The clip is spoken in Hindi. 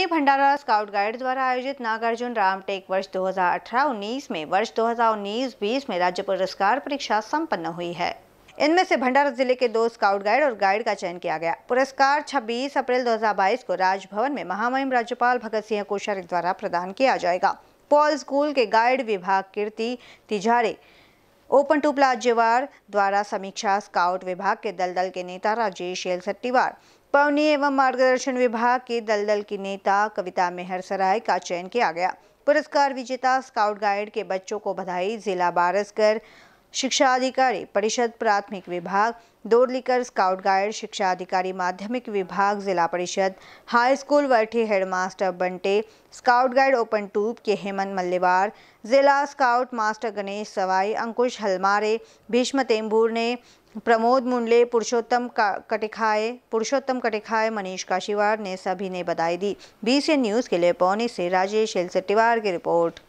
पुणे भंडारा स्काउट गाइड द्वारा आयोजित नागार्जुन रामटेक वर्ष 2018-19 में वर्ष 2019-20 में राज्य पुरस्कार परीक्षा संपन्न हुई है इनमें से भंडारा जिले के दो स्काउट गाइड और गाइड का चयन किया गया पुरस्कार 26 अप्रैल 2022 को राजभवन में महामहिम राज्यपाल भगत सिंह कोश्यारी द्वारा प्रदान किया जाएगा पॉल स्कूल के गाइड विभाग कीर्ति तिजारे ओपन टू प्लाजेवार द्वारा समीक्षा स्काउट विभाग के दल दल के नेता राजेश एल सट्टीवार पवनी एवं मार्गदर्शन विभाग के दलदल की नेता कविता मेहर सराय का चयन किया गया पुरस्कार विजेता स्काउट गाइड के बच्चों को बधाई जिला बारसगढ़ शिक्षा अधिकारी परिषद प्राथमिक विभाग दौड़लीकर स्काउट गाइड शिक्षा अधिकारी माध्यमिक विभाग जिला परिषद high school Warthi headmaster Bante scout guide open टूब के हेमंत मल्लेवार जिला स्काउट मास्टर गणेश सवाई अंकुश हलमारे भीष्म तेंबूर ने प्रमोद मुंडले पुरुषोत्तम कटिखाए पुरुषोत्तम कटिखाए मनीष काशीवार ने सभी ने बधाई दी बी न्यूज़ के लिए पौनी से राजेश एल की रिपोर्ट